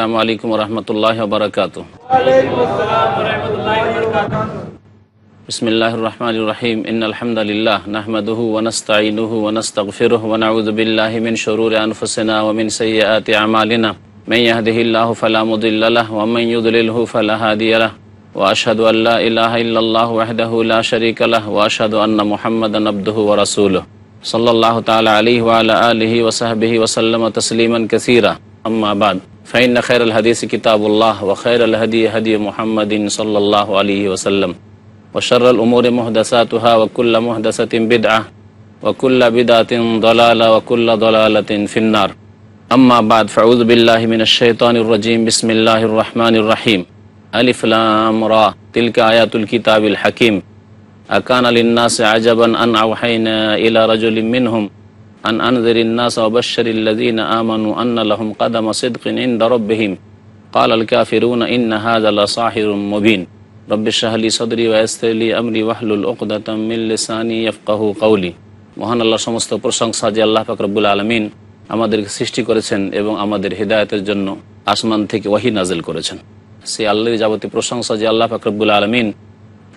السلام علیکم ورحمۃ اللہ وبرکاتہ بسم اللہ الرحمن الرحیم ان الحمد للہ نحمده ونستعینه ونستغفره ونعوذ باللہ من شرور انفسنا ومن سیئات اعمالنا من يهده الله فلا مضل له ومن يضلله فلا هادي له واشهد ان لا اله الا الله وحده لا شريك له واشهد ان محمدا عبده ورسوله صلی اللہ تعالی علیہ وعلی آلہ وصحبہ وسلم تسلیما کثیرا اما بعد فإن خير الحديث كتاب الله وخير الهدي هدي محمد صلى الله عليه وسلم وشر الأمور مهدساتها وكل مهدسة بدعة وكل بدعة ضلالة وكل ضلالة في النار أما بعد فأعوذ بالله من الشيطان الرجيم بسم الله الرحمن الرحيم ألف لام را تلك آيات الكتاب الحكيم أكان للناس عجبا أن أوحينا إلى رجل منهم আন আনজির الناس وبشر الذين آمنوا أن لهم قدم صدق عند ربهم قال الكافرون إن هذا لساحر مبين رب اشرح لي صدري ويسر لي أمري واحلل عقدة من لساني يفقهوا قولي মহান আল্লাহ সমস্ত প্রশংসা যে আল্লাহ পাক আলমিন আমাদেরকে সৃষ্টি করেছেন এবং আমাদের হৃদায়তের জন্য আসমান থেকে ওয়াহি নাজিল করেছেন সেই আল্লাহ যাবতীয় প্রশংসা যে আল্লাহ পাক রব্বুল আলামিন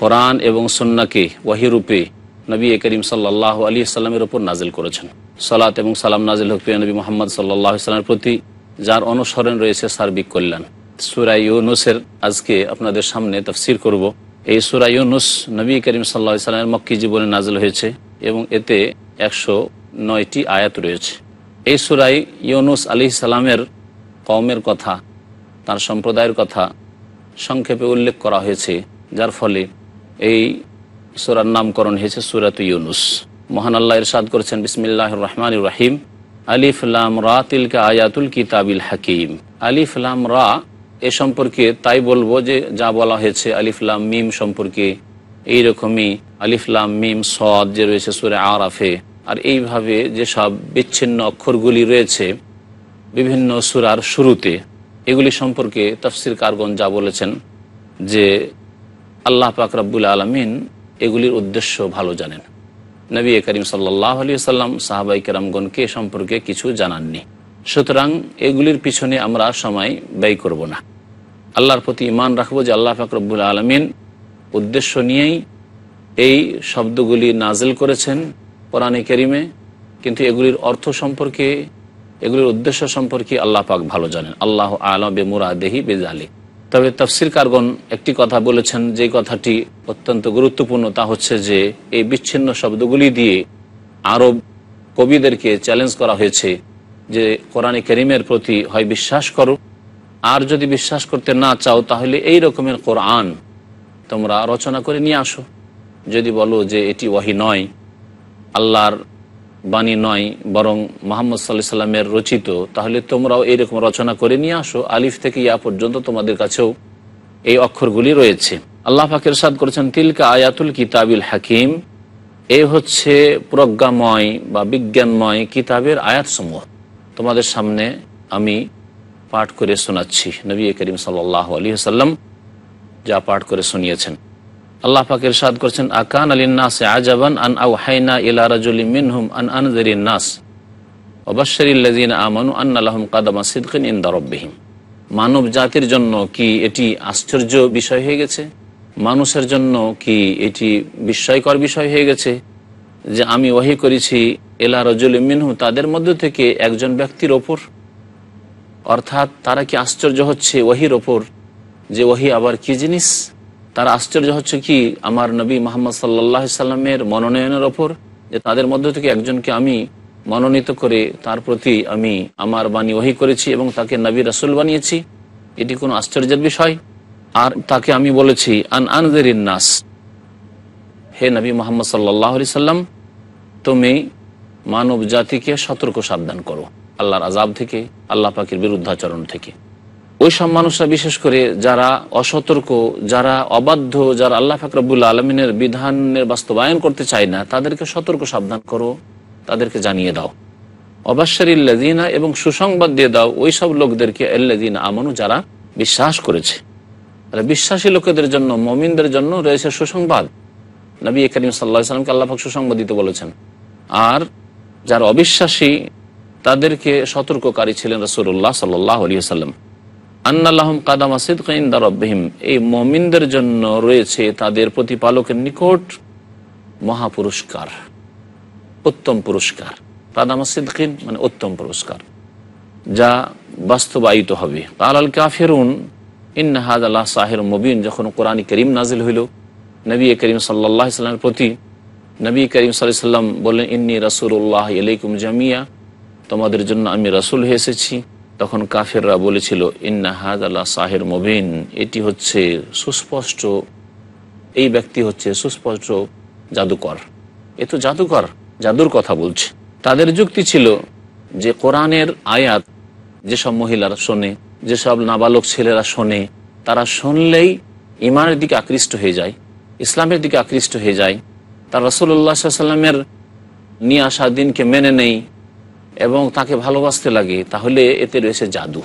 কোরআন এবং সুন্নাকে ওয়াহিরূপে নবী করিম সাল্লাহ আলী সাল্লামের ওপর নাজিল করেছেন সালাত এবং সালাম নাজিল হক প্রিয় নবী মোহাম্মদ সাল্লাহ ইসলামের প্রতি যার অনুসরণ রয়েছে সার্বিক কল্যাণ সুরাই ইউনুসের আজকে আপনাদের সামনে তফসির করব এই সুরাই ইউনুস নবী করিম সাল্লাহ ইসলামের মক্কি জীবনে নাজিল হয়েছে এবং এতে একশো নয়টি আয়াত রয়েছে এই সুরাই ইউনুস আলি সালামের কমের কথা তার সম্প্রদায়ের কথা সংক্ষেপে উল্লেখ করা হয়েছে যার ফলে এই সুরার নামকরণ হয়েছে সুরাত ইউনুস মহান আল্লাহ ইরশাদ করেছেন বিসমিল্লাহ রহমান রাহিম আলিফলাম রা তিলকা আয়াতুল কিতাবিল হাকিম আলিফলাম রা এ সম্পর্কে তাই বলবো যে যা বলা হয়েছে আলিফলাম মিম সম্পর্কে এইরকমই আলিফলাম মিম সদ যে রয়েছে সুরে আরাফে আর এইভাবে যেসব বিচ্ছিন্ন অক্ষরগুলি রয়েছে বিভিন্ন সুরার শুরুতে এগুলি সম্পর্কে তফসির কারগন যা বলেছেন যে আল্লাহ পাক রব্বুল আলমিন এগুলির উদ্দেশ্য ভালো জানেন নবী করিম সাল্লাহ আলী সাল্লাম সাহাবাই কেরামগণকে এ সম্পর্কে কিছু জানাননি সুতরাং এগুলির পিছনে আমরা সময় ব্যয় করব না আল্লাহর প্রতি ইমান রাখবো যে আল্লাহ ফাকরবুল আলমিন উদ্দেশ্য নিয়েই এই শব্দগুলি নাজেল করেছেন পরাণে কেরিমে কিন্তু এগুলির অর্থ সম্পর্কে এগুলির উদ্দেশ্য সম্পর্কে আল্লাহ পাক ভালো জানেন আল্লাহ আলম বে মুরাদেহি তবে তফসির কারগণ একটি কথা বলেছেন যে কথাটি অত্যন্ত গুরুত্বপূর্ণ তা হচ্ছে যে এই বিচ্ছিন্ন শব্দগুলি দিয়ে আরব কবিদেরকে চ্যালেঞ্জ করা হয়েছে যে কোরআনে করিমের প্রতি হয় বিশ্বাস করো আর যদি বিশ্বাস করতে না চাও তাহলে এই রকমের কোরআন তোমরা রচনা করে নিয়ে আসো যদি বলো যে এটি ওয়াহি নয় আল্লাহর বাণী নয় বরং মোহাম্মদ সাল্লাহ সাল্লামের রচিত তাহলে তোমরাও এইরকম রচনা করে নিয়ে আসো আলিফ থেকে ইয়া পর্যন্ত তোমাদের কাছেও এই অক্ষরগুলি রয়েছে আল্লাহ ফাকের সাদ করেছেন তিলকা আয়াতুল কিতাবিল হাকিম এ হচ্ছে প্রজ্ঞাময় বা বিজ্ঞানময় কিতাবের আয়াতসমূহ তোমাদের সামনে আমি পাঠ করে শোনাচ্ছি নবী করিম সাল্লাহ আলী সাল্লাম যা পাঠ করে শুনিয়েছেন আল্লাহ পাকের সাদ করছেন আকান আলিনাস আজাবান আন আউ হাইনা ইলা রাজুলি মিনহুম আন আনজরিন নাস অবাশ্বরিল্লাজিন আমানু আন আল্লাহম কাদামা সিদকিন ইন দারব্বিহিম মানব জাতির জন্য কি এটি আশ্চর্য বিষয় হয়ে গেছে মানুষের জন্য কি এটি বিস্ময়কর বিষয় হয়ে গেছে যে আমি ওহি করেছি এলা রজুল মিনহু তাদের মধ্য থেকে একজন ব্যক্তির ওপর অর্থাৎ তারা কি আশ্চর্য হচ্ছে ওহির ওপর যে ওহি আবার কি জিনিস তার আশ্চর্য হচ্ছে কি আমার নবী মোহাম্মদ সাল্লাহ সাল্লামের মনোনয়নের ওপর যে তাদের মধ্য থেকে একজনকে আমি মনোনীত করে তার প্রতি আমি আমার বাণী ওহি করেছি এবং তাকে নবী রাসুল বানিয়েছি এটি কোনো আশ্চর্যের বিষয় আর তাকে আমি বলেছি আন আনজের নাস হে নবী মোহাম্মদ সাল্লাহ সাল্লাম তুমি মানব জাতিকে সতর্ক সাবধান করো আল্লাহর আজাব থেকে আল্লাহ পাখির বিরুদ্ধাচরণ থেকে ওই সব মানুষরা বিশেষ করে যারা অসতর্ক যারা অবাধ্য যারা আল্লাহ ফাকরাবুল আলমিনের বিধানের বাস্তবায়ন করতে চায় না তাদেরকে সতর্ক সাবধান করো তাদেরকে জানিয়ে দাও অবাশ্বর ইল্লাদিনা এবং সুসংবাদ দিয়ে দাও ওই সব লোকদেরকে এল্লাদিন আমানু যারা বিশ্বাস করেছে বিশ্বাসী লোকেদের জন্য মমিনদের জন্য রয়েছে সুসংবাদ নবী করিম সাল্লাহ সাল্লামকে আল্লাহ ফাক সুসংবাদ দিতে বলেছেন আর যারা অবিশ্বাসী তাদেরকে সতর্ককারী ছিলেন রসুল্লাহ সাল্লাহ আলিয়া সাল্লাম আন্নাল্লাহম কাদামা সিদ্ক ইন্দা রব্বাহিম এই মমিনদের জন্য রয়েছে তাদের প্রতিপালকের নিকট মহাপুরস্কার উত্তম পুরস্কার কাদামা সিদ্কিন মানে উত্তম পুরস্কার যা বাস্তবায়িত হবে কাল আল কাফেরুন ইন্নাহাদ আল্লাহ সাহের মবিন যখন কোরআনী করিম নাজিল হইল নবী করিম সাল্লাহ সাল্লামের প্রতি নবী করিম সাল্লাম বললেন ইন্নি রাসুল্লাহ ইলাইকুম জামিয়া তোমাদের জন্য আমি রাসুল হয়ে এসেছি তখন কাফেররা বলেছিল ইন্না হাজ আল্লাহ সাহের মবিন এটি হচ্ছে সুস্পষ্ট এই ব্যক্তি হচ্ছে সুস্পষ্ট জাদুকর এ তো জাদুকর জাদুর কথা বলছে তাদের যুক্তি ছিল যে কোরআনের আয়াত যেসব মহিলারা শোনে যেসব নাবালক ছেলেরা শোনে তারা শুনলেই ইমানের দিকে আকৃষ্ট হয়ে যায় ইসলামের দিকে আকৃষ্ট হয়ে যায় তারা রসুল্লাহ সাল্লামের নিয়ে আসা দিনকে মেনে নেই এবং তাকে ভালোবাসতে লাগে তাহলে এতে রয়েছে জাদু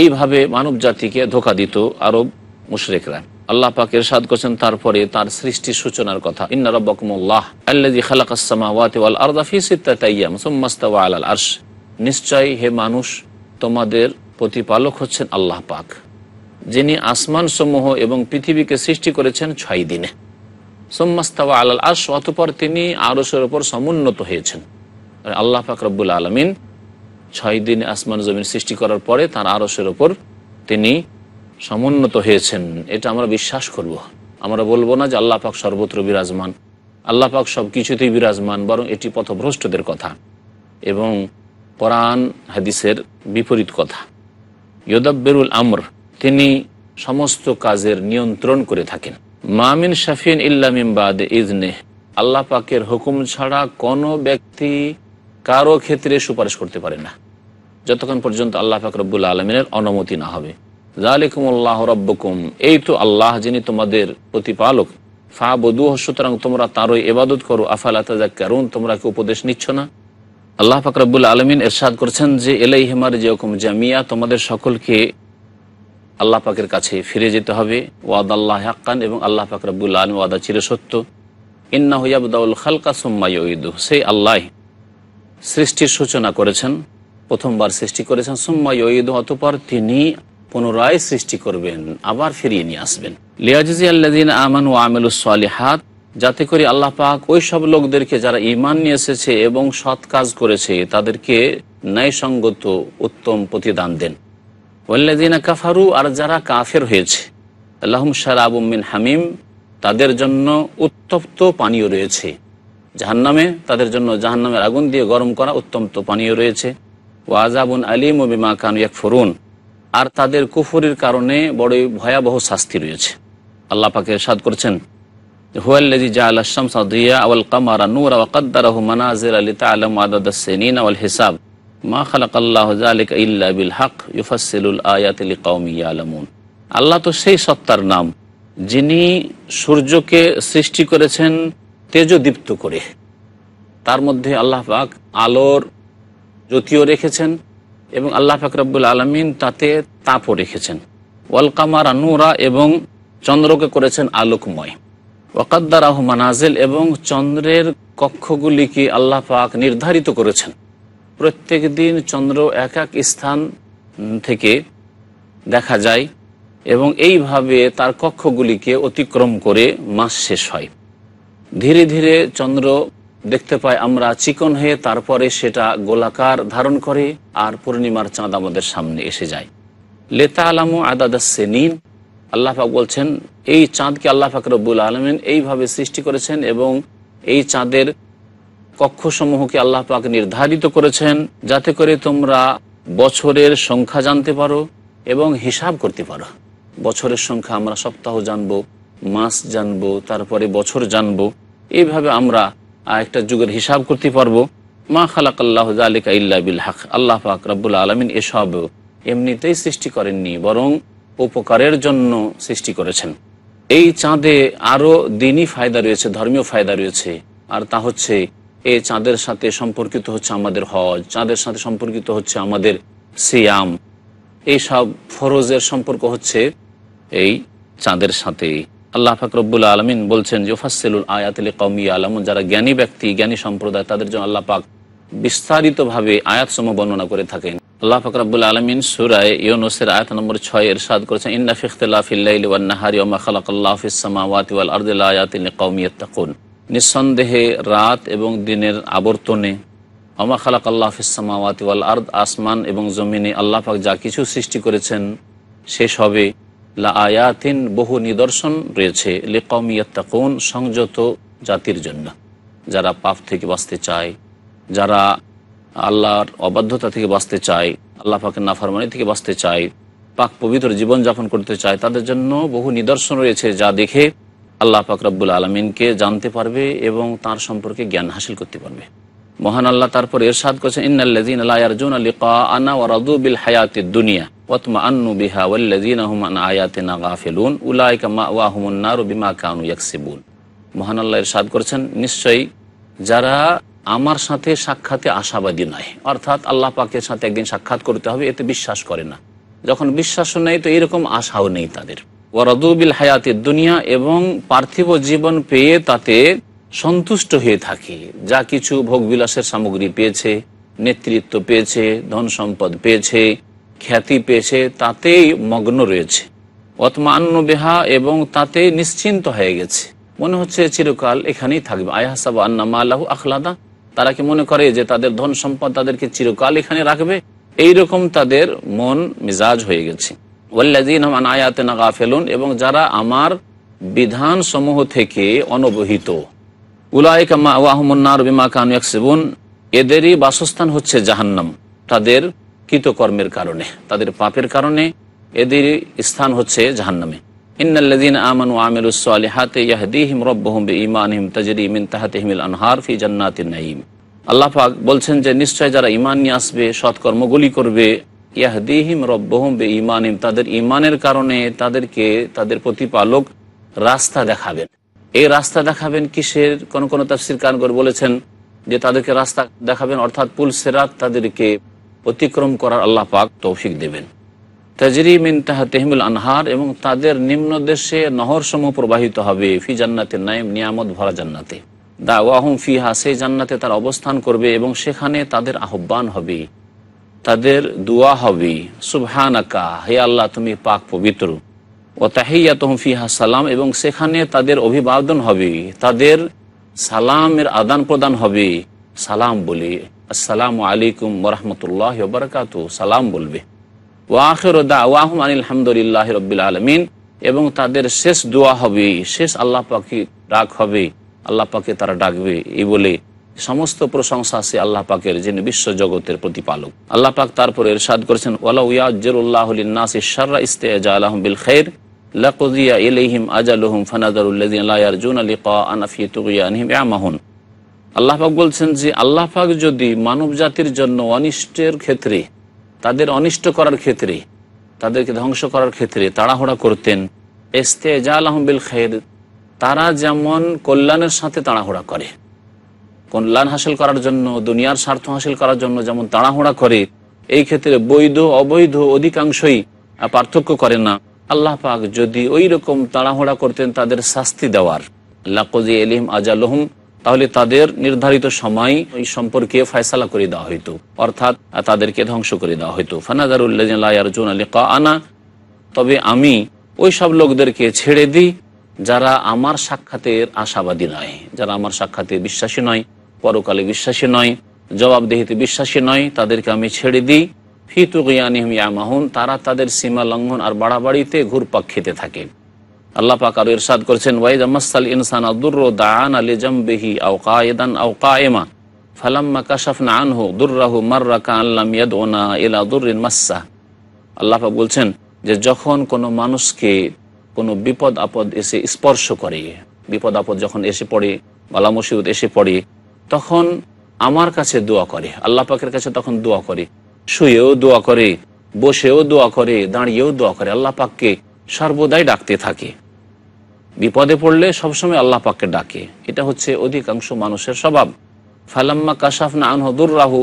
এইভাবে মানব জাতিকে ধোকা দিত আরব মুশরেকরা আল্লাহ পাক এরশাদ করছেন তারপরে তার সৃষ্টি সূচনার কথা ইন্না রব্বাকুমুল্লাহ আল্লাযী খালাকাস সামাওয়াতি ওয়াল আরদা ফি সিত্তাতি আইয়াম সুম্মা আলাল আরশ নিশ্চয় হে মানুষ তোমাদের প্রতিপালক হচ্ছেন আল্লাহ পাক যিনি আসমান সমূহ এবং পৃথিবীকে সৃষ্টি করেছেন ছয় দিনে সোম্মাস্তাওয়া আলাল আস অতপর তিনি আরসের ওপর সমুন্নত হয়েছেন আল্লাহ ফাকরবুল আলমিন ছয় দিন আসমান জমিন সৃষ্টি করার পরে তার আরসের ওপর তিনি সমুন্নত হয়েছেন এটা আমরা বিশ্বাস করব। আমরা বলবো না যে আল্লাহ পাক সর্বত্র বিরাজমান আল্লাহ পাক সব কিছুতেই বিরাজমান বরং এটি পথভ্রষ্টদের কথা এবং পরাণ হাদিসের বিপরীত কথা ইয়দাব্বেরুল আমর তিনি সমস্ত কাজের নিয়ন্ত্রণ করে থাকেন মামিন শাফিন ইল্লামিমবাদ ইজনে আল্লাহ পাকের হুকুম ছাড়া কোনো ব্যক্তি কারো ক্ষেত্রে সুপারিশ করতে পারে না যতক্ষণ পর্যন্ত আল্লাহ ফাকরবুল আলমিনের অনুমতি না হবে জালিকুমুল্লাহ রব্বকুম এই তো আল্লাহ যিনি তোমাদের প্রতিপালক ফা বধু সুতরাং তোমরা তারই এবাদত করো আফালা তাজা কারণ তোমরা কি উপদেশ নিচ্ছ না আল্লাহ ফাকরাবুল আলমিন এরশাদ করছেন যে এলাই হেমার যেরকম জামিয়া তোমাদের সকলকে আল্লাহ পাকের কাছে ফিরে যেতে হবে ওয়াদ আল্লাহ হাক্কান এবং আল্লাহ পাকরাবুল আলম ওয়াদা চিরসত্য ইন্না হইয়াবদাউল খালকা সোম্মাই সেই আল্লাহ সৃষ্টির সূচনা করেছেন প্রথমবার সৃষ্টি করেছেন সুম্মা ইয়দ অতপর তিনি পুনরায় সৃষ্টি করবেন আবার ফিরিয়ে নিয়ে আসবেন লিয়াজি আল্লাদিন আমান ও আমিলুসলিহাত যাতে করে আল্লাহ পাক ওই সব লোকদেরকে যারা ইমান নিয়ে এসেছে এবং সৎ কাজ করেছে তাদেরকে ন্যায়সঙ্গত উত্তম প্রতিদান দেন ওল্লাদিনা কাফারু আর যারা কাফের হয়েছে আল্লাহম আবুমিন হামিম তাদের জন্য উত্তপ্ত পানীয় রয়েছে জাহান্নামে তাদের জন্য জাহান্নামের আগুন দিয়ে গরম করা উত্তমত পানীয় রয়েছে ও আজাবুন আলিম ও বিমা খান ইয়াক ফরুন আর তাদের কুফুরির কারণে বড়ই ভয়াবহ শাস্তি রয়েছে আল্লাহ পাকে সাদ করছেন হুয়াল্লাজি জা আল আসাম সাদিয়া আওয়াল কামারা নূর রহমান মানাজির আলী তালাম আদাদ সেনিন আওয়াল হিসাব মা খালাক আল্লাহ জালিক ইল্লা বিল হক ইউফাসিলুল আয়াতিল কৌমিয়া আলমুন আল্লাহ তো সেই সত্তার নাম যিনি সূর্যকে সৃষ্টি করেছেন তেজদীপ্ত করে তার মধ্যে আল্লাহ পাক আলোর জ্যোতিও রেখেছেন এবং আল্লাহ পাক রব্বুল আলমিন তাতে তাপও রেখেছেন ওয়ালকামার নুরা এবং চন্দ্রকে করেছেন আলোকময় ওকাদ্দার আহ মানাজেল এবং চন্দ্রের কক্ষগুলিকে আল্লাহ পাক নির্ধারিত করেছেন প্রত্যেক দিন চন্দ্র এক এক স্থান থেকে দেখা যায় এবং এইভাবে তার কক্ষগুলিকে অতিক্রম করে মাস শেষ হয় ধীরে ধীরে চন্দ্র দেখতে পাই আমরা চিকন হয়ে তারপরে সেটা গোলাকার ধারণ করে আর পূর্ণিমার চাঁদ আমাদের সামনে এসে যায় লেতা আলাম আদাদাসে নিন আল্লাহাক বলছেন এই চাঁদকে আল্লাহাক রব্বুল আলমিন এইভাবে সৃষ্টি করেছেন এবং এই চাঁদের কক্ষসমূহকে আল্লাহ পাক নির্ধারিত করেছেন যাতে করে তোমরা বছরের সংখ্যা জানতে পারো এবং হিসাব করতে পারো বছরের সংখ্যা আমরা সপ্তাহ জানবো মাস জানবো তারপরে বছর জানবো এইভাবে আমরা একটা যুগের হিসাব করতে পারবো মা খালাক আল্লাহ আলিকা ইল্লা বিল হাক আল্লাহ পাক রব্বুল আলমিন এসব এমনিতেই সৃষ্টি করেননি বরং উপকারের জন্য সৃষ্টি করেছেন এই চাঁদে আরও দিনই ফায়দা রয়েছে ধর্মীয় ফায়দা রয়েছে আর তা হচ্ছে এই চাঁদের সাথে সম্পর্কিত হচ্ছে আমাদের হজ চাঁদের সাথে সম্পর্কিত হচ্ছে আমাদের সিয়াম এইসব ফরজের সম্পর্ক হচ্ছে এই চাঁদের সাথে আল্লাহ ফাকরবুল আলমিন বলছেন জোফাসেলুল আয়াতিল কৌমি আলমন যারা জ্ঞানী ব্যক্তি জ্ঞানী সম্প্রদায় তাদের জন্য আল্লাহ পাক বিস্তারিতভাবে আয়াতসম বর্ণনা করে থাকেন আল্লাহ ফাকরাবুল আলমিন সুরায় ইউনুসের আয়াত নম্বর ছয় এর সাদ করেছেন ইন্না ফিখতলাফিল্লাহারি নিঃসন্দেহে রাত এবং দিনের আবর্তনে অমা খালাক আল্লাহ ফিসামাওয়াতি আর্দ আসমান এবং জমিনে আল্লাহ পাক যা কিছু সৃষ্টি করেছেন শেষ হবে লা আয়াতিন বহু নিদর্শন রয়েছে লেকমিয়াত্তাকুন সংযত জাতির জন্য যারা পাপ থেকে বাঁচতে চায় যারা আল্লাহর অবাধ্যতা থেকে বাঁচতে চায় আল্লাহ পাকের নাফারমানি থেকে বাঁচতে চায় পাক পবিত্র জীবনযাপন করতে চায় তাদের জন্য বহু নিদর্শন রয়েছে যা দেখে আল্লাহ পাক রব্বুল আলমিনকে জানতে পারবে এবং তার সম্পর্কে জ্ঞান হাসিল করতে পারবে মহান আল্লাহ তারপর এরশাদ করছেন ইন্নাল্লাজিন আনা ওয়ারাদু বিল হায়াতের দুনিয়া ওয়াতমাআন্নু বিহা ওয়াল্লাযীনা হুম আন আয়াতিনা গাফিলুন উলাইকা মাওয়াহুমুন নারু বিমা কানু ইয়াকসিবুন মহান আল্লাহ ইরশাদ নিশ্চয়ই যারা আমার সাথে সাক্ষাতে আশাবাদী নয় অর্থাৎ আল্লাহ পাকের সাথে একদিন সাক্ষাৎ করতে হবে এতে বিশ্বাস করে না যখন বিশ্বাসও নেই তো এরকম আশাও নেই তাদের ওয়ারদুবিল হায়াতের দুনিয়া এবং পার্থিব জীবন পেয়ে তাতে সন্তুষ্ট হয়ে থাকে যা কিছু ভোগবিলাসের সামগ্রী পেয়েছে নেতৃত্ব পেয়েছে ধন সম্পদ পেয়েছে খ্যাতি পেয়েছে তাতেই মগ্ন রয়েছে অতমান্য বেহা এবং তাতে নিশ্চিন্ত হয়ে গেছে মনে হচ্ছে চিরকাল এখানেই থাকবে আয়াহাসাব আন্নামা আল্লাহ আখলাদা তারা কি মনে করে যে তাদের ধন সম্পদ তাদেরকে চিরকাল এখানে রাখবে এই রকম তাদের মন মিজাজ হয়ে গেছে ফেলুন এবং যারা আমার বিধান সমূহ থেকে অনবহিত উলায়ক ওয়াহমুন্নার বিমা কানু এক এদেরই বাসস্থান হচ্ছে জাহান্নাম তাদের কর্মের কারণে তাদের পাপের কারণে এদের স্থান হচ্ছে জাহান্নামে ইন্নাল্লাদিন আমানু আমিলুস সালিহাতে ইয়াহদিহিম রব্বহুম বিঈমানিহিম তাজরি মিন তাহতিহিমিল আনহার ফি জান্নাতিন নাঈম আল্লাহ পাক বলছেন যে নিশ্চয় যারা ইমান নিয়ে আসবে সৎকর্মগুলি করবে ইয়াহদিহিম রব্বহুম বে ইমানিম তাদের ইমানের কারণে তাদেরকে তাদের প্রতিপালক রাস্তা দেখাবেন এই রাস্তা দেখাবেন কিসের কোন কোন তাফসির কারণ করে বলেছেন যে তাদেরকে রাস্তা দেখাবেন অর্থাৎ পুল সেরাত তাদেরকে অতিক্রম করার আল্লাহ পাক তৌফিক দেবেন তাজরি মিন তেহমুল আনহার এবং তাদের নিম্ন দেশে নহরসমূহ প্রবাহিত হবে ফি জান্নাতে নাইম নিয়ামত ভরা জান্নাতে দা ওয়াহম ফিহা সেই জান্নাতে তার অবস্থান করবে এবং সেখানে তাদের আহ্বান হবে তাদের দোয়া হবে আকা হে আল্লাহ তুমি পাক পবিত্র ও তাহিয়াতহম ফিহা সালাম এবং সেখানে তাদের অভিবাদন হবে তাদের সালামের আদান প্রদান হবে সালাম বলি আসসালামু আলাইকুম ওরহমতুল্লাহ বারকাত সালাম বলবে ওয়াহের দাওয়াহম আনিলহামদুলিল্লাহ রবিল আলমিন এবং তাদের শেষ দোয়া হবে শেষ আল্লাহ পাখি ডাক হবে আল্লাহ পাকে তারা ডাকবে এই বলে সমস্ত প্রশংসা আছে আল্লাহ পাকের যিনি জগতের প্রতিপালক আল্লাহ পাক তারপর এরশাদ করেছেন ওলা ইস্তে আজালহম আল্লাহ পাক বলছেন যে আল্লাহ পাক যদি মানব জাতির জন্য অনিষ্টের ক্ষেত্রে তাদের অনিষ্ট করার ক্ষেত্রে তাদেরকে ধ্বংস করার ক্ষেত্রে তাড়াহুড়া করতেন এস্তে জাল আহমবিল খের তারা যেমন কল্যাণের সাথে তাড়াহুড়া করে কল্যাণ হাসিল করার জন্য দুনিয়ার স্বার্থ হাসিল করার জন্য যেমন তাড়াহুড়া করে এই ক্ষেত্রে বৈধ অবৈধ অধিকাংশই পার্থক্য করে না আল্লাহ পাক যদি ওই রকম তাড়াহুড়া করতেন তাদের শাস্তি দেওয়ার কজি এলিম আজালহম তাহলে তাদের নির্ধারিত সময় ওই সম্পর্কে ফয়সালা করে দেওয়া হইতো অর্থাৎ তাদেরকে ধ্বংস করে দেওয়া হইতো ফানাদারুল্লাহন আলী কা আনা তবে আমি ওই সব লোকদেরকে ছেড়ে দিই যারা আমার সাক্ষাতের আশাবাদী নয় যারা আমার সাক্ষাতে বিশ্বাসী নয় পরকালে বিশ্বাসী নয় জবাবদেহিতে বিশ্বাসী নয় তাদেরকে আমি ছেড়ে দিই ফিতুকিয়ানিহমিয়া মাহুন তারা তাদের সীমা লঙ্ঘন আর বাড়াবাড়িতে ঘুরপাক খেতে থাকে আল্লাহ পাক আরো ইরশাদ করেছেন ওয়াইদ আমাসাল ইনসান আদুর দান আলী জম্বিহি আও কায়েদান আও কায়েমা ফালাম্মা কাশাফনা আনহু দুর্রাহু মার্রা আল্লাম ইয়াদ ওনা ইলা দুর্রিন মাসা আল্লাহ পাক বলছেন যে যখন কোনো মানুষকে কোনো বিপদ আপদ এসে স্পর্শ করে বিপদ আপদ যখন এসে পড়ে বালা মুসিবত এসে পড়ে তখন আমার কাছে দোয়া করে আল্লাহ পাকের কাছে তখন দোয়া করে শুয়েও দোয়া করে বসেও দোয়া করে দাঁড়িয়েও দোয়া করে আল্লাহ পাককে সর্বদাই ডাকতে থাকে বিপদে পড়লে সবসময় আল্লাহ পাককে ডাকে এটা হচ্ছে অধিকাংশ মানুষের স্বভাব ফালাম্মা কাশাফনা আনহদুর রাহু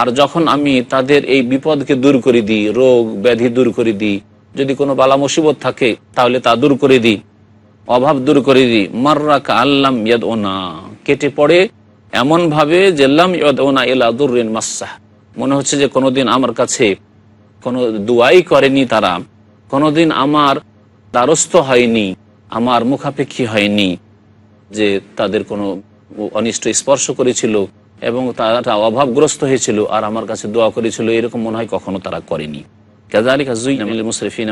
আর যখন আমি তাদের এই বিপদকে দূর করে দিই রোগ ব্যাধি দূর করে দিই যদি কোনো বালা মুসিবত থাকে তাহলে তা দূর করে দিই অভাব দূর করে দিই মার্রাকা আল্লাম ইয়াদ ওনা কেটে পড়ে এমনভাবে জেল্লাম ইয়াদ ওনা এলা মাসাহ মনে হচ্ছে যে কোনোদিন আমার কাছে কোনো দুয়াই করেনি তারা কোনোদিন আমার দ্বারস্থ হয়নি আমার মুখাপেক্ষী হয়নি যে তাদের কোনো অনিষ্ট স্পর্শ করেছিল এবং তারা অভাবগ্রস্ত হয়েছিল আর আমার কাছে দোয়া করেছিল এরকম মনে হয় কখনো তারা করেনি কাজালি কাজুইল মুসরিফিন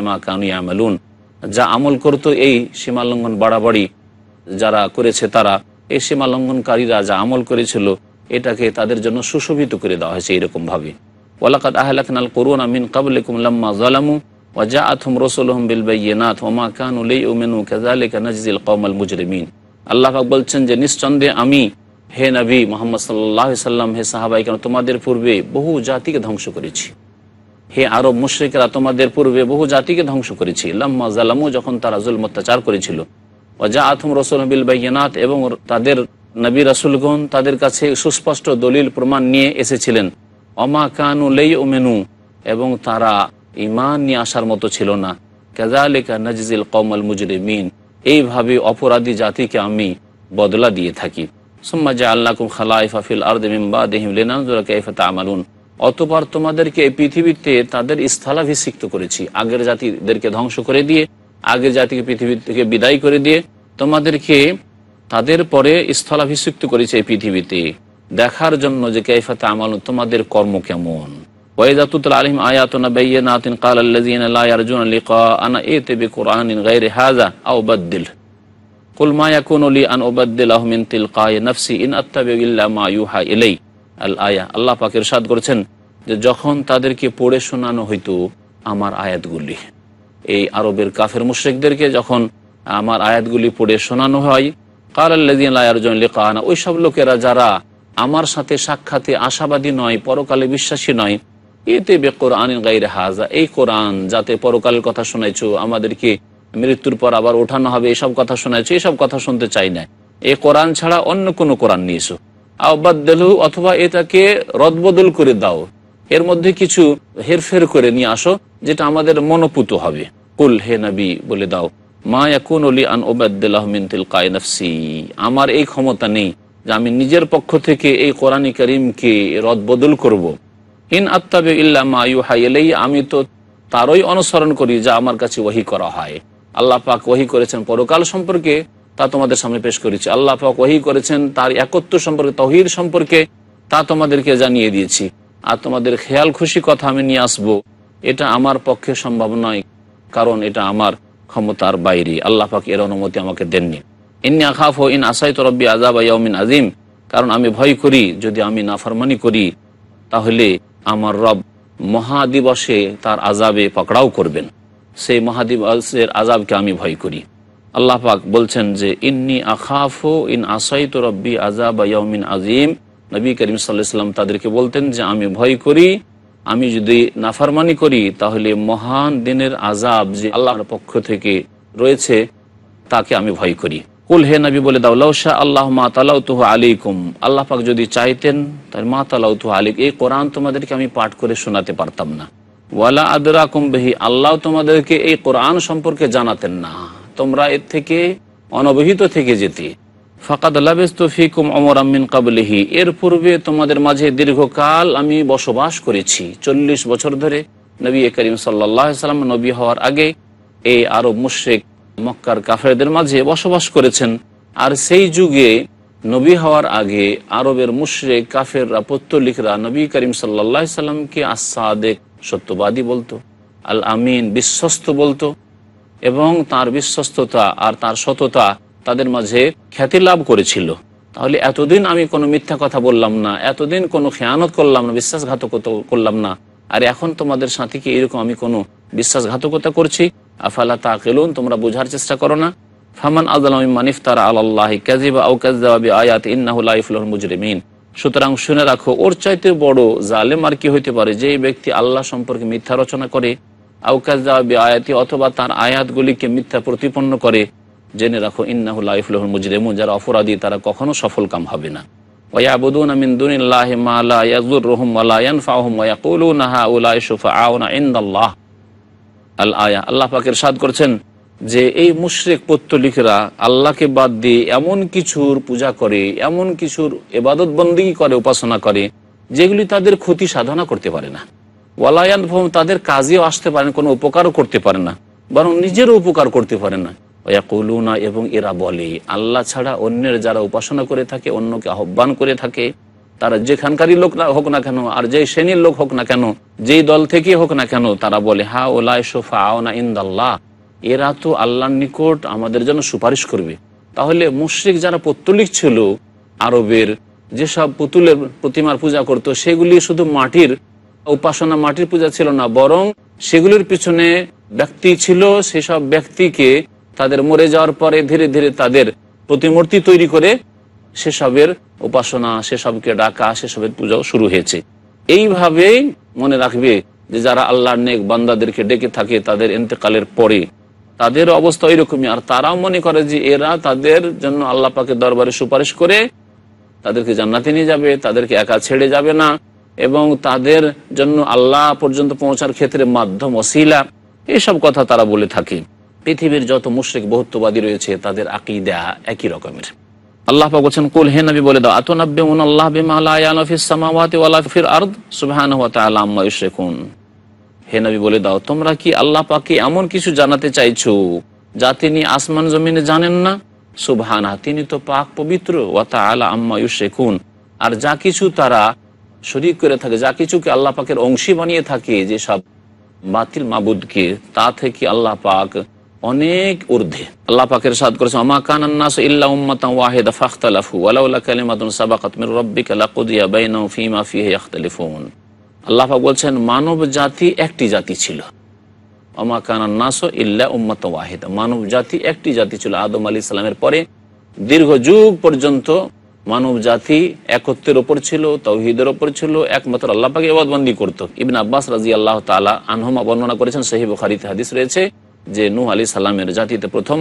যা আমল করতো এই সীমালঙ্ঘন বাড়াবাড়ি যারা করেছে তারা এই সীমালঙ্ঘনকারীরা যা আমল করেছিল এটাকে তাদের জন্য সুশোভিত করে দেওয়া হয়েছে এরকমভাবে ওয়ালাকাত আহলাকাল করুন আমিন কাবুল লাম্মা জালামু ওয়াজা আথম রসুলহম বিলবাইনাথ ওমা কানুলেই ওমেনু কাজালে কানাজিল কৌমল মুজরিমিন আল্লাহ বলছেন যে নিঃসন্দেহে আমি হে নবী মোহাম্মদ সাল্লাহ সাল্লাম হে সাহাবাই কেন তোমাদের পূর্বে বহু জাতিকে ধ্বংস করেছি হে আরব মুশ্রিকরা তোমাদের পূর্বে বহু জাতিকে ধ্বংস করেছি লাম্মা জালামু যখন তারা জুল অত্যাচার করেছিল ওয়াজা আথম রসুল বিলবাইনাথ এবং তাদের নবী রাসুলগণ তাদের কাছে সুস্পষ্ট দলিল প্রমাণ নিয়ে এসেছিলেন অমা কানুলেই ওমেনু এবং তারা ইমান নিয়ে আসার মতো ছিল না কাজালেকা নজিল কমল মুজরিমিন এইভাবে অপরাধী জাতিকে আমি বদলা দিয়ে থাকি সোম্মা জা আল্লাকুম খালাইফাফিল আর্দিমিম্বা অতপর তোমাদেরকে পৃথিবীতে তাদের স্থলাভিষিক্ত করেছি আগের জাতিদেরকে ধ্বংস করে দিয়ে আগের জাতিকে পৃথিবী থেকে বিদায় করে দিয়ে তোমাদেরকে তাদের পরে স্থলাভিষিক্ত করেছে এই পৃথিবীতে দেখার জন্য যে কেফাতে আমাল তোমাদের কর্ম কেমন وإذا تتلى عليهم آياتنا بينات قال الذين لا يرجون لقاءنا ائت بقرآن غير هذا أو بدل قل ما يكون لي أن أبدله من تلقاء نفسي إن أتبع إلا ما يوحى إلي الآية আল্লাহ পাক ইরশাদ করেছেন যে যখন তাদেরকে পড়ে শোনানো হইতো আমার আয়াতগুলি এই আরবের কাফের মুশ্রিকদেরকে যখন আমার আয়াতগুলি পড়ে শোনানো হয় কারাল্লাদিন আয়ারজন ওই সব লোকেরা যারা আমার সাথে সাক্ষাতে আশাবাদী নয় পরকালে বিশ্বাসী নয় এতে বে কোরআন গাইরে হাজা এই কোরআন যাতে পরকালের কথা শোনাইছো আমাদেরকে মৃত্যুর পর আবার ওঠানো হবে এসব কথা শোনাইছো এসব কথা শুনতে চাই না এই কোরআন ছাড়া অন্য কোনো কোরআন নিয়েছো আহ্বাদ্দেলু অথবা এটাকে রদবদল করে দাও এর মধ্যে কিছু হেরফের করে নিয়ে আসো যেটা আমাদের মনোপুত হবে কুল হে নবী বলে দাও মা এখন অলি আন ওবাদ্দিল্লাহমিনতিল কায়নফসি আমার এই ক্ষমতা নেই যে আমি নিজের পক্ষ থেকে এই কোরআন করিমকে রদবদল করবো ইন আত্মাবে ইল্লামা আমি তো তারই অনুসরণ করি যা আমার কাছে ওহি করা হয় আল্লাহ পাক ওহি করেছেন পরকাল সম্পর্কে তা তোমাদের সামনে পেশ করেছি আল্লাহ পাক ওহি করেছেন তার একত্র সম্পর্কে তহির সম্পর্কে তা তোমাদেরকে জানিয়ে দিয়েছি আর তোমাদের খেয়াল খুশি কথা আমি নিয়ে আসবো এটা আমার পক্ষে সম্ভব নয় কারণ এটা আমার ক্ষমতার বাইরে আল্লাহ পাক এর অনুমতি আমাকে দেননি ইন আখাফ ইন আসাই তরব্বি আজাব আজিম কারণ আমি ভয় করি যদি আমি নাফরমানি করি তাহলে আমার রব মহাদিবসে তার আজাবে পাকড়াও করবেন সেই মহাদিবসের আজাবকে আমি ভয় করি আল্লাহ পাক বলছেন যে ইন্নি আখাফো ইন আসাই তো রব্বি আজাব ইয়মিন আজিম নবী করিম সাল্লাহাম তাদেরকে বলতেন যে আমি ভয় করি আমি যদি নাফারমানি করি তাহলে মহান দিনের আজাব যে আল্লাহর পক্ষ থেকে রয়েছে তাকে আমি ভয় করি কুল হে নবী বলে দাও লৌশা আল্লাহ মা তালাউতুহ আলিকুম আল্লাহ পাক যদি চাইতেন তার মা তালাউতুহ আলিক এই কোরআন তোমাদেরকে আমি পাঠ করে শোনাতে পারতাম না ওয়ালা আদরা কুম্বহি আল্লাহ তোমাদেরকে এই কোরআন সম্পর্কে জানাতেন না তোমরা এর থেকে অনবহিত থেকে যেতে ফাকাদ লাবেস্তফিকুম অমর আমিন কাবলিহি এর পূর্বে তোমাদের মাঝে দীর্ঘকাল আমি বসবাস করেছি চল্লিশ বছর ধরে নবী করিম সাল্লাহ সাল্লাম নবী হওয়ার আগে এই আরব মুশ্রিক মক্কার কাফেরদের মাঝে বসবাস করেছেন আর সেই যুগে নবী হওয়ার আগে আরবের মুশরে কাফেররা পত্তলিকরা নবী করিম সাল্লা সাল্লামকে আসাদেক সত্যবাদী বলতো আল আমিন বিশ্বস্ত বলতো এবং তার বিশ্বস্ততা আর তার সততা তাদের মাঝে খ্যাতি লাভ করেছিল তাহলে এতদিন আমি কোনো মিথ্যা কথা বললাম না এতদিন কোনো খেয়ানত করলাম না বিশ্বাসঘাতকতা করলাম না আর এখন তোমাদের সাথীকে এরকম আমি কোনো বিশ্বাসঘাতকতা করছি আফালা তাকেলুন তোমরা বোঝার চেষ্টা করো না ফামান আজলামিমান ইফতার আল্লাহ কাজিবা আউ কাজাবি আয়াত ইন্নাহুল্লাহ মুজরিমিন সুতরাং শুনে রাখো ওর চাইতে বড় জালেম আর কি হইতে পারে যে ব্যক্তি আল্লাহ সম্পর্কে মিথ্যা রচনা করে আউকাজাবি আয়াতি অথবা তার আয়াতগুলিকে মিথ্যা প্রতিপন্ন করে জেনে রাখো ইন্নাহুল্লাহফুল মুজরেমুন যারা অপরাধী তারা কখনো সফল কাম হবে না ওয়াবুদুন মিন্দুনিল্লাহ মালা ইয়াজুর রহম আলা ইয়ানফাহম ওয়াকুলুন হা উলাই শুফা আউনা ইন্দাল্লাহ আল আয়া আল্লাহ পাকের সাদ করছেন যে এই মুশরেক পত্তলিকরা আল্লাহকে বাদ দিয়ে এমন কিছুর পূজা করে এমন কিছুর এবাদত বন্দী করে উপাসনা করে যেগুলি তাদের ক্ষতি সাধনা করতে পারে না ওয়ালায়ন ভোম তাদের কাজেও আসতে পারেন কোনো উপকারও করতে পারে না বরং নিজেরও উপকার করতে পারে না ওয়া কলুনা এবং এরা বলে আল্লাহ ছাড়া অন্যের যারা উপাসনা করে থাকে অন্যকে আহ্বান করে থাকে তারা যেখানকারই লোক হোক না কেন আর যে শ্রেণীর লোক হোক না কেন যেই দল থেকে হোক না কেন তারা বলে হা ওলাই সোফা আওনা ইন্দাল্লাহ এরা তো আল্লাহর নিকট আমাদের জন্য সুপারিশ করবে তাহলে মুশ্রিক যারা পত্তলিক ছিল আরবের যেসব পুতুলের প্রতিমার পূজা করত সেগুলি শুধু মাটির উপাসনা মাটির পূজা ছিল না বরং সেগুলির পিছনে ব্যক্তি ছিল সেসব ব্যক্তিকে তাদের মরে যাওয়ার পরে ধীরে ধীরে তাদের প্রতিমূর্তি তৈরি করে সেসবের উপাসনা সেসবকে ডাকা সেসবের পূজাও শুরু হয়েছে এইভাবেই মনে রাখবে যে যারা আল্লাহর নেক বান্দাদেরকে ডেকে থাকে তাদের এতেকালের পরে তাদের অবস্থা ওইরকমই আর তারাও মনে করে যে এরা তাদের জন্য আল্লাহ পাকে দরবারে সুপারিশ করে তাদেরকে জান্নাতে নিয়ে যাবে তাদেরকে একা ছেড়ে যাবে না এবং তাদের জন্য আল্লাহ পর্যন্ত পৌঁছার ক্ষেত্রে মাধ্যম অশিলা এইসব কথা তারা বলে থাকে পৃথিবীর যত মুশ্রিক বহুত্ববাদী রয়েছে তাদের আকিদা একই রকমের আল্লাহ বলছেন কুল হে নবী বলে দাও আতুনাব্বিউন আল্লাহ বিমা লা ইয়ালামু ফিস সামাওয়াতি ওয়ালা ফিল আরদ সুবহানাহু ওয়া আম্মা ইউশরিকুন হে নবী বলে দাও তোমরা কি আল্লাহ পাকে এমন কিছু জানাতে চাইছো যা তিনি আসমান জমিনে জানেন না সুবহানা তিনি তো পাক পবিত্র ওয়া আলা আম্মা শেখুন আর যা কিছু তারা শরিক করে থাকে যা কিছুকে আল্লাহ পাকের অংশী বানিয়ে থাকে যেসব বাতিল মাবুদকে তা থেকে আল্লাহ পাক অনেক ঊর্ধ্বে আল্লাহ পাকের সাদ করেছে আমা কানান্নাস ইল্লা উম্মাতান ওয়াহিদা ফাখতালাফু ওয়ালাউলা কালিমাতুন সাবাকাত মির রাব্বিকা লাকুদিয়া বাইনাহুম ফীমা ফীহি ইখতালিফুন আল্লাহ পাক বলছেন মানব জাতি একটি জাতি ছিল আমা কানান্নাস ইল্লা উম্মাতান ওয়াহিদা মানব জাতি একটি জাতি ছিল আদম আলাইহিস সালামের পরে দীর্ঘ যুগ পর্যন্ত মানব জাতি একত্বের ওপর ছিল তৌহিদের ওপর ছিল একমাত্র আল্লাহ পাকে ইবাদবন্দি করত ইবন আব্বাস রাজি আল্লাহ তালা আনহমা বর্ণনা করেছেন সহি বুখারিতে হাদিস রয়েছে যে নূ আলি সাল্লামের জাতিতে প্রথম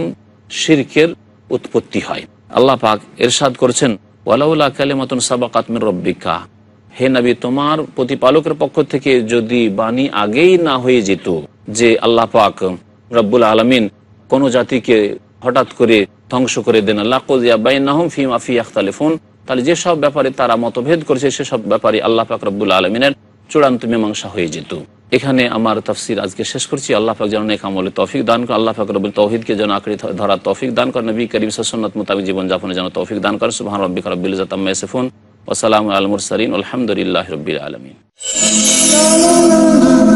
শির্কের উৎপত্তি হয় আল্লাহ পাক এরশাদ করছেন ওয়ালাউল্লাহ কালেমাতন সাবাকাতমের রব্বিকা হে নবী তোমার প্রতিপালকের পক্ষ থেকে যদি বাণী আগেই না হয়ে যেত যে আল্লাহ পাক রব্বুল আলমিন কোন জাতিকে হঠাৎ করে ধ্বংস করে দেন আল্লাহ কোজিয়া বাইনাহম তাহলে যেসব ব্যাপারে তারা মতভেদ করেছে সেসব ব্যাপারে আল্লাহ পাক রব্বুল আলমিনের চূড়ান্ত মীমাংসা হয়ে যেত এখানে আমার তফসির আজকে শেষ করছি আল্লাহ ফাক যেন এক আমলে তৌফিক দান করে আল্লাহ ফাকর রব্বুল তৌহিদকে যেন আঁকড়ে ধরা তৌফিক দান করে নবী করিম সন্ন্যত মোতাবিক জীবনযাপনে যেন তৌফিক দান করে সুহান রব্বিক রব্বিল ওসালাম আলমুর ইয়াসিফুন আলহামদুলিল্লাহ রবিল আলমিন